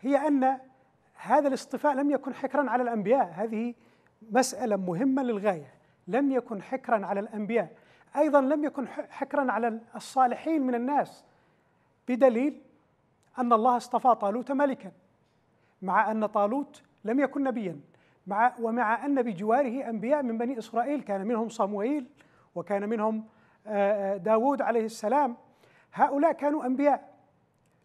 هي أن هذا الاصطفاء لم يكن حكرا على الأنبياء هذه مسألة مهمة للغاية لم يكن حكرا على الأنبياء أيضا لم يكن حكرا على الصالحين من الناس بدليل أن الله اصطفى طالوت ملكا مع أن طالوت لم يكن نبيا مع ومع أن بجواره أنبياء من بني إسرائيل كان منهم صموئيل وكان منهم آه، آه، داود عليه السلام هؤلاء كانوا أنبياء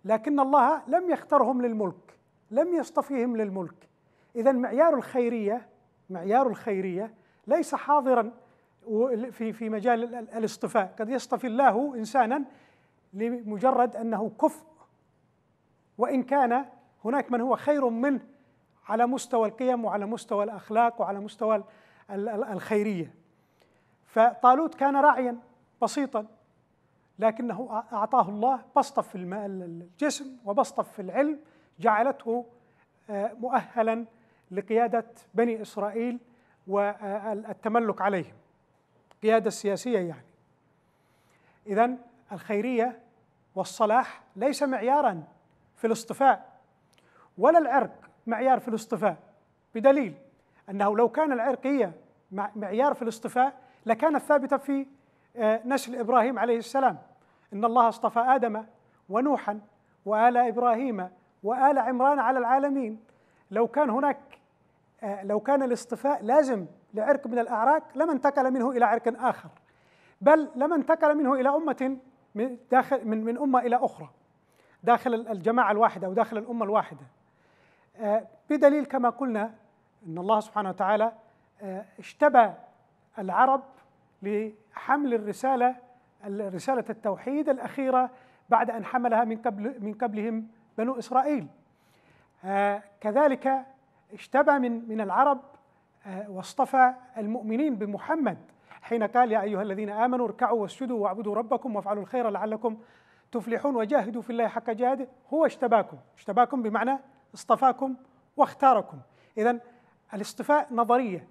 لكن الله لم يختارهم للملك لم يصطفيهم للملك إذا معيار الخيرية معيار الخيرية ليس حاضرا في في مجال الاصطفاء قد يصطفي الله انسانا لمجرد انه كفء وان كان هناك من هو خير منه على مستوى القيم وعلى مستوى الاخلاق وعلى مستوى الخيريه فطالوت كان راعيا بسيطا لكنه اعطاه الله بسطه في الجسم وبسطه في العلم جعلته آه، مؤهلا لقياده بني اسرائيل والتملك عليهم قيادة سياسية يعني إذا الخيرية والصلاح ليس معيارا في الاصطفاء ولا العرق معيار في الاصطفاء بدليل أنه لو كان العرقية معيار في الاصطفاء لكانت ثابتة في آه، نسل إبراهيم عليه السلام إن الله اصطفى آدم ونوحا وآل إبراهيم وآل عمران على العالمين لو كان هناك آه، لو كان الاصطفاء لازم لعرق من الاعراق لما انتقل منه إلى عرق آخر بل لما انتقل منه إلى أمة من داخل من من أمة إلى أخرى داخل الجماعة الواحدة أو داخل الأمة الواحدة آه، بدليل كما قلنا أن الله سبحانه وتعالى آه، اشتبى العرب لحمل الرسالة رسالة التوحيد الأخيرة بعد أن حملها من قبل من قبلهم بنو إسرائيل كذلك اجتبى من من العرب آه، واصطفى المؤمنين بمحمد حين قال يا ايها الذين امنوا اركعوا واسجدوا واعبدوا ربكم وافعلوا الخير لعلكم تفلحون وجاهدوا في الله حق جهاده هو اجتباكم اجتباكم بمعنى اصطفاكم واختاركم اذا الاصطفاء نظريه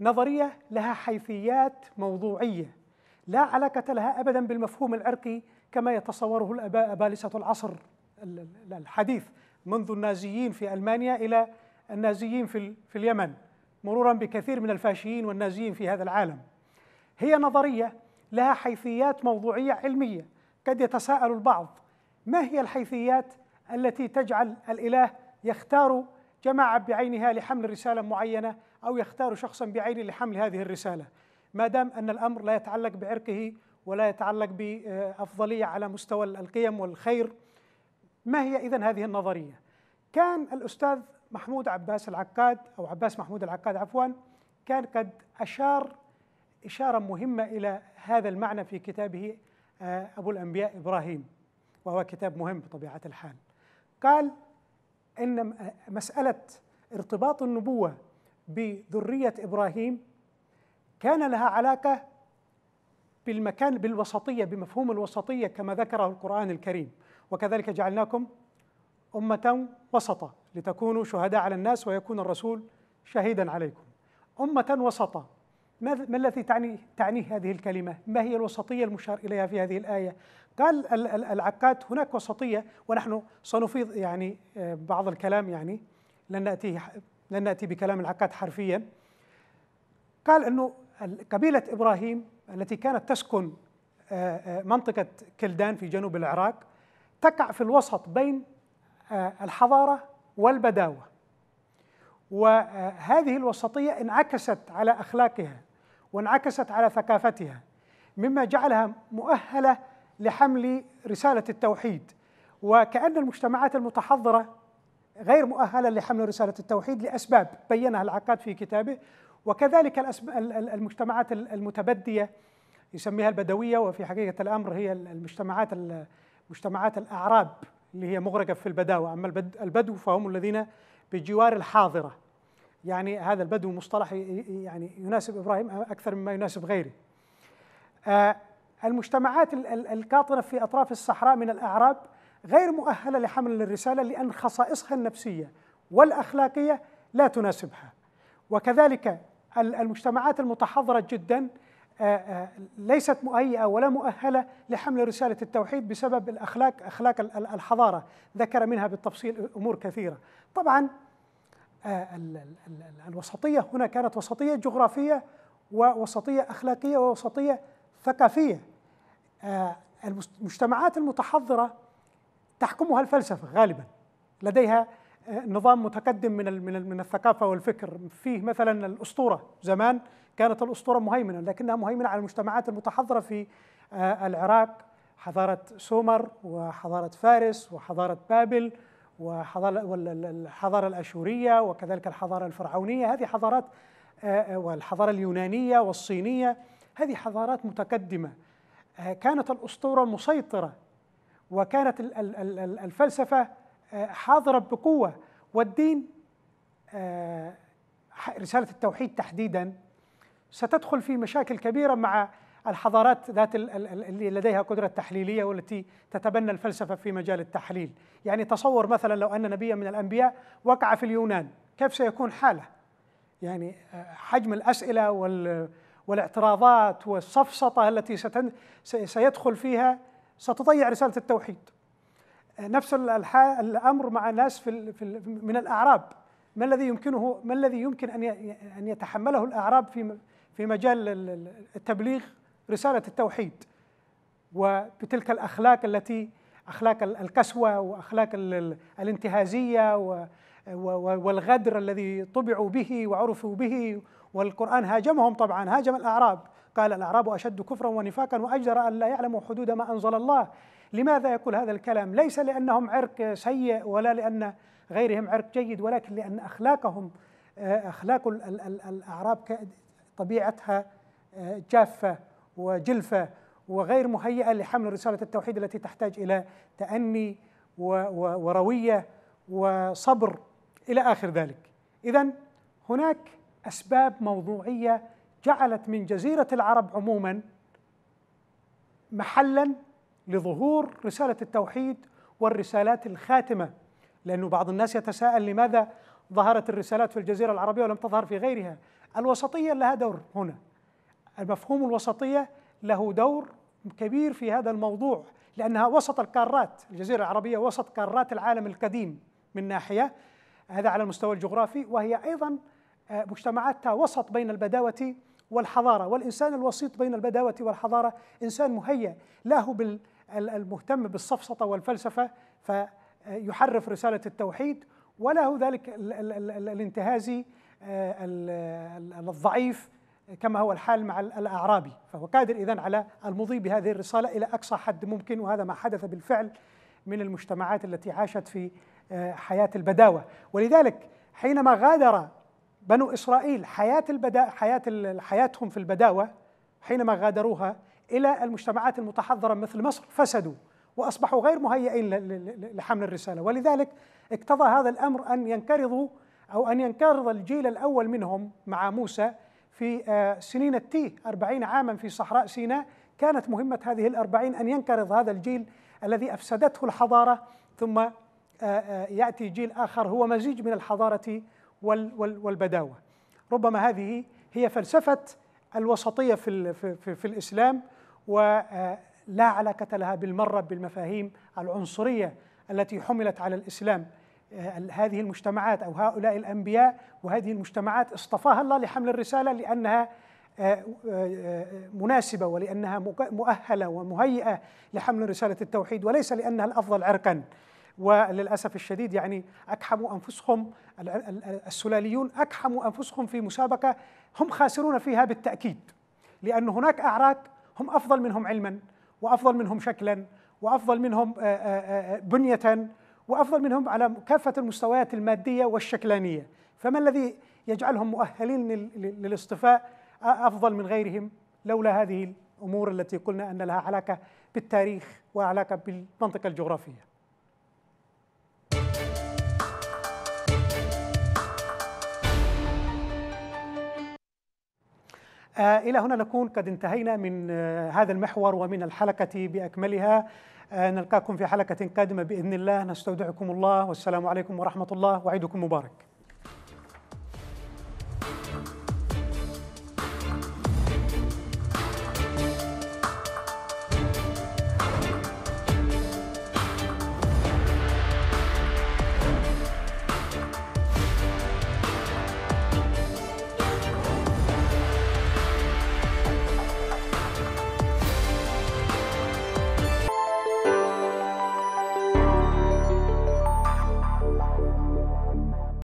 نظريه لها حيثيات موضوعيه لا علاقه لها ابدا بالمفهوم العرقي كما يتصوره الاباء ابالسه العصر الحديث منذ النازيين في المانيا الى النازيين في, في اليمن مرورا بكثير من الفاشيين والنازيين في هذا العالم هي نظريه لها حيثيات موضوعيه علميه قد يتساءل البعض ما هي الحيثيات التي تجعل الاله يختار جماعه بعينها لحمل رساله معينه او يختار شخصا بعينه لحمل هذه الرساله ما دام ان الامر لا يتعلق بعرقه ولا يتعلق بافضليه على مستوى القيم والخير ما هي اذا هذه النظريه كان الاستاذ محمود عباس العقاد أو عباس محمود العقاد عفوا كان قد أشار إشارة مهمة إلى هذا المعنى في كتابه آه، أبو الأنبياء إبراهيم وهو كتاب مهم بطبيعة الحال قال إن آه، مسألة ارتباط النبوة بذرية إبراهيم كان لها علاقة بالمكان بالوسطية بمفهوم الوسطية كما ذكره القرآن الكريم وكذلك جعلناكم أمة وسطه لتكونوا شهداء على الناس ويكون الرسول شهيدا عليكم أمة وسطة ما الذي تعني تعنيه هذه الكلمة؟ ما هي الوسطية المشار إليها في هذه الآية؟ قال العقاد هناك وسطية ونحن سنفيض يعني آه، بعض الكلام يعني لن نأتي لن نأتي بكلام العقاد حرفيا قال أنه قبيلة إبراهيم التي كانت تسكن آه، آه، منطقة كلدان في جنوب العراق تقع في الوسط بين الحضارة والبداوه وهذه الوسطيه انعكست على اخلاقها وانعكست على ثقافتها مما جعلها مؤهله لحمل رساله التوحيد وكأن المجتمعات المتحضرة غير مؤهلة لحمل رسالة التوحيد لأسباب بينها العقاد في كتابه وكذلك المجتمعات المتبدية يسميها البدوية وفي حقيقة الأمر هي المجتمعات المجتمعات الأعراب اللي هي مغرقة في البداوة أما البدو فهم الذين بجوار الحاضرة يعني هذا البدو مصطلح يعني يناسب إبراهيم أكثر مما يناسب غيره آه، المجتمعات القاطنة في أطراف الصحراء من الأعراب غير مؤهلة لحمل الرسالة لأن خصائصها النفسية والأخلاقية لا تناسبها وكذلك المجتمعات المتحضرة جدا آه، آه، ليست مهيئة ولا مؤهلة لحمل رسالة التوحيد بسبب الأخلاق أخلاق الحضارة ذكر منها بالتفصيل أمور كثيرة طبعا آه، الوسطية هنا كانت وسطية جغرافية ووسطية أخلاقية ووسطية ثقافية المجتمعات المتحضرة تحكمها الفلسفة غالبا لديها نظام متقدم من من من الثقافه والفكر فيه مثلا الاسطوره زمان كانت الاسطوره مهيمنه لكنها مهيمنه على المجتمعات المتحضره في آه، العراق حضاره سومر وحضاره فارس وحضاره بابل وحضاره الحضاره الاشوريه وكذلك الحضاره الفرعونيه هذه حضارات آه، آه، والحضاره اليونانيه والصينيه هذه حضارات متقدمه كانت الاسطوره مسيطره وكانت الفلسفه آه، حاضرة بقوة والدين آه، رسالة التوحيد تحديدا ستدخل في مشاكل كبيرة مع الحضارات ذات اللي لديها قدرة تحليلية والتي تتبنى الفلسفة في مجال التحليل يعني تصور مثلا لو أن نبيا من الأنبياء وقع في اليونان كيف سيكون حاله يعني آه، حجم الأسئلة والاعتراضات والسفسطة التي سيدخل فيها ستضيع رسالة التوحيد نفس الامر مع ناس في, في من الاعراب ما الذي يمكنه ما الذي يمكن ان ان يتحمله الاعراب في في مجال التبليغ رساله التوحيد وبتلك الاخلاق التي اخلاق الكسوه واخلاق الانتهازيه والغدر الذي طبعوا به وعرفوا به والقران هاجمهم طبعا هاجم الاعراب قال الاعراب اشد كفرا ونفاقا واجدر ان لا يعلموا حدود ما انزل الله لماذا يقول هذا الكلام؟ ليس لأنهم عرق سيء ولا لأن غيرهم عرق جيد ولكن لأن أخلاقهم آه، أخلاق الأعراب طبيعتها آه، جافة وجلفة وغير مهيئة لحمل رسالة التوحيد التي تحتاج إلى تأني وروية وصبر إلى آخر ذلك إذا هناك أسباب موضوعية جعلت من جزيرة العرب عموما محلا لظهور رساله التوحيد والرسالات الخاتمه لانه بعض الناس يتساءل لماذا ظهرت الرسالات في الجزيره العربيه ولم تظهر في غيرها الوسطيه لها دور هنا المفهوم الوسطيه له دور كبير في هذا الموضوع لانها وسط القارات الجزيره العربيه وسط قارات العالم القديم من ناحيه هذا على المستوى الجغرافي وهي ايضا آه، مجتمعاتها وسط بين البداوه والحضاره والانسان الوسيط بين البداوه والحضاره انسان مهيأ له بال المهتم بالسفسطه والفلسفه فيحرف رساله التوحيد وله ذلك الانتهازي آه، الضعيف كما هو الحال مع الاعرابي فهو قادر اذا على المضي بهذه الرساله الى اقصى حد ممكن وهذا ما حدث بالفعل من المجتمعات التي عاشت في آه، حياه البداوه ولذلك حينما غادر بنو اسرائيل حياه البدا حياه حياتهم في البداوه حينما غادروها إلى المجتمعات المتحضرة مثل مصر فسدوا وأصبحوا غير مهيئين لحمل الرسالة ولذلك اقتضى هذا الأمر أن ينكرضوا أو أن ينكرض الجيل الأول منهم مع موسى في آه، سنين التي أربعين عاما في صحراء سيناء كانت مهمة هذه الأربعين أن ينكرض هذا الجيل الذي أفسدته الحضارة ثم آه، آه، يأتي جيل آخر هو مزيج من الحضارة والبداوة ربما هذه هي فلسفة الوسطية في, في, في الإسلام ولا آه، علاقة لها بالمرة بالمفاهيم العنصرية التي حملت على الإسلام آه، هذه المجتمعات أو هؤلاء الأنبياء وهذه المجتمعات اصطفاها الله لحمل الرسالة لأنها آه، مناسبة ولأنها مؤهلة ومهيئة لحمل رسالة التوحيد وليس لأنها الأفضل عرقا وللأسف الشديد يعني أكحموا أنفسهم السلاليون أكحموا أنفسهم في مسابقة هم خاسرون فيها بالتأكيد لأن هناك أعراق هم افضل منهم علما وافضل منهم شكلا وافضل منهم آه، آه، آه، بنيه وافضل منهم على كافه المستويات الماديه والشكلانيه فما الذي يجعلهم مؤهلين للاصطفاء افضل من غيرهم لولا هذه الامور التي قلنا ان لها علاقه بالتاريخ وعلاقه بالمنطقه الجغرافيه آه، إلى هنا نكون قد انتهينا من آه، هذا المحور ومن الحلقة بأكملها آه، نلقاكم في حلقة قادمة بإذن الله نستودعكم الله والسلام عليكم ورحمة الله وعيدكم مبارك